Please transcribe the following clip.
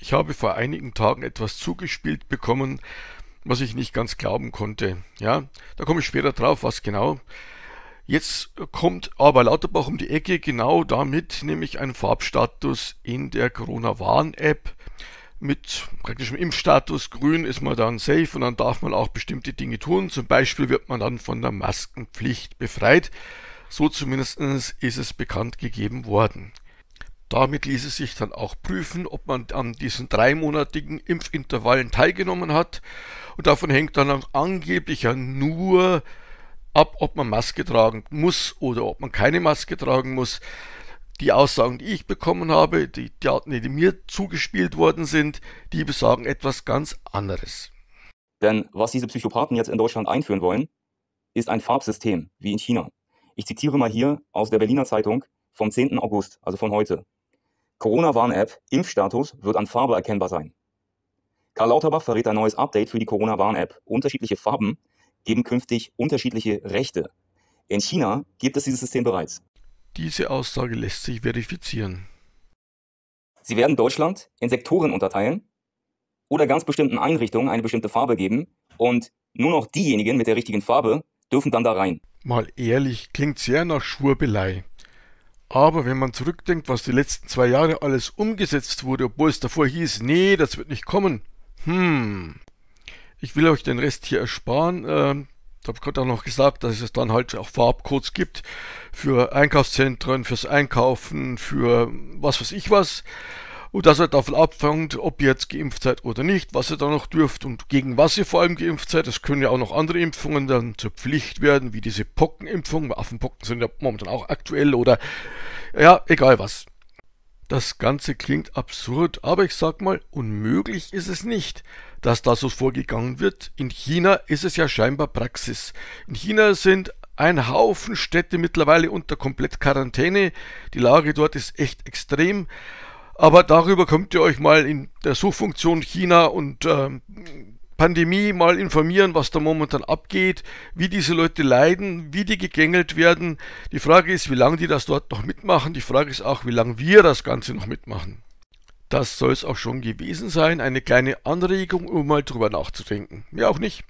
Ich habe vor einigen Tagen etwas zugespielt bekommen, was ich nicht ganz glauben konnte. Ja, da komme ich später drauf, was genau. Jetzt kommt aber Lauterbach um die Ecke, genau damit, nämlich ein Farbstatus in der Corona-Warn-App. Mit praktischem Impfstatus grün ist man dann safe und dann darf man auch bestimmte Dinge tun. Zum Beispiel wird man dann von der Maskenpflicht befreit. So zumindest ist es bekannt gegeben worden. Damit ließe sich dann auch prüfen, ob man an diesen dreimonatigen Impfintervallen teilgenommen hat. Und davon hängt dann angeblich ja nur ab, ob man Maske tragen muss oder ob man keine Maske tragen muss. Die Aussagen, die ich bekommen habe, die Daten, die, die mir zugespielt worden sind, die besagen etwas ganz anderes. Denn was diese Psychopathen jetzt in Deutschland einführen wollen, ist ein Farbsystem wie in China. Ich zitiere mal hier aus der Berliner Zeitung vom 10. August, also von heute. Corona-Warn-App, Impfstatus wird an Farbe erkennbar sein. Karl Lauterbach verrät ein neues Update für die Corona-Warn-App. Unterschiedliche Farben geben künftig unterschiedliche Rechte. In China gibt es dieses System bereits. Diese Aussage lässt sich verifizieren. Sie werden Deutschland in Sektoren unterteilen oder ganz bestimmten Einrichtungen eine bestimmte Farbe geben und nur noch diejenigen mit der richtigen Farbe dürfen dann da rein. Mal ehrlich, klingt sehr nach Schwurbelei. Aber wenn man zurückdenkt, was die letzten zwei Jahre alles umgesetzt wurde, obwohl es davor hieß, nee, das wird nicht kommen. Hm. Ich will euch den Rest hier ersparen. Ähm, da gerade auch noch gesagt, dass es dann halt auch Farbcodes gibt für Einkaufszentren, fürs Einkaufen, für was weiß ich was und dass ihr davon abfängt, ob ihr jetzt geimpft seid oder nicht, was ihr da noch dürft und gegen was ihr vor allem geimpft seid. Es können ja auch noch andere Impfungen dann zur Pflicht werden, wie diese Pockenimpfung. Affenpocken sind ja momentan auch aktuell oder ja, egal was. Das Ganze klingt absurd, aber ich sag mal, unmöglich ist es nicht, dass da so vorgegangen wird. In China ist es ja scheinbar Praxis. In China sind ein Haufen Städte mittlerweile unter komplett Quarantäne. Die Lage dort ist echt extrem. Aber darüber könnt ihr euch mal in der Suchfunktion China und ähm, Pandemie mal informieren, was da momentan abgeht, wie diese Leute leiden, wie die gegängelt werden. Die Frage ist, wie lange die das dort noch mitmachen. Die Frage ist auch, wie lange wir das Ganze noch mitmachen. Das soll es auch schon gewesen sein. Eine kleine Anregung, um mal drüber nachzudenken. Mir auch nicht.